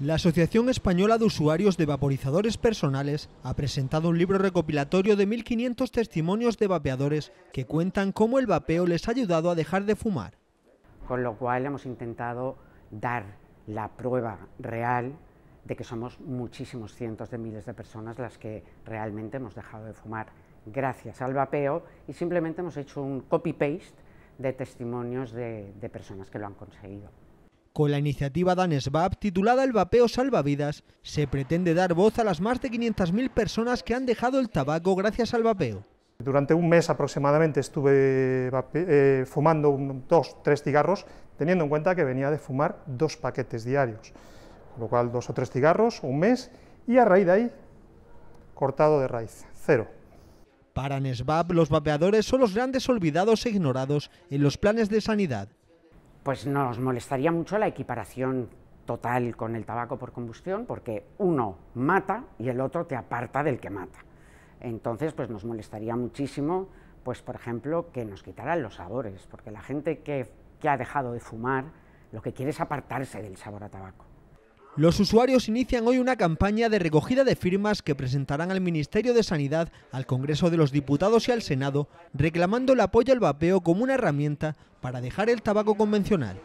La Asociación Española de Usuarios de Vaporizadores Personales ha presentado un libro recopilatorio de 1.500 testimonios de vapeadores que cuentan cómo el vapeo les ha ayudado a dejar de fumar. Con lo cual hemos intentado dar la prueba real de que somos muchísimos cientos de miles de personas las que realmente hemos dejado de fumar gracias al vapeo y simplemente hemos hecho un copy-paste de testimonios de, de personas que lo han conseguido. Con la iniciativa de titulada El vapeo salvavidas, se pretende dar voz a las más de 500.000 personas que han dejado el tabaco gracias al vapeo. Durante un mes aproximadamente estuve eh, fumando dos, tres cigarros, teniendo en cuenta que venía de fumar dos paquetes diarios, con lo cual dos o tres cigarros, un mes, y a raíz de ahí, cortado de raíz, cero. Para Nesbab, los vapeadores son los grandes olvidados e ignorados en los planes de sanidad pues nos molestaría mucho la equiparación total con el tabaco por combustión, porque uno mata y el otro te aparta del que mata. Entonces, pues nos molestaría muchísimo, pues por ejemplo, que nos quitaran los sabores, porque la gente que, que ha dejado de fumar lo que quiere es apartarse del sabor a tabaco. Los usuarios inician hoy una campaña de recogida de firmas que presentarán al Ministerio de Sanidad, al Congreso de los Diputados y al Senado, reclamando el apoyo al vapeo como una herramienta para dejar el tabaco convencional.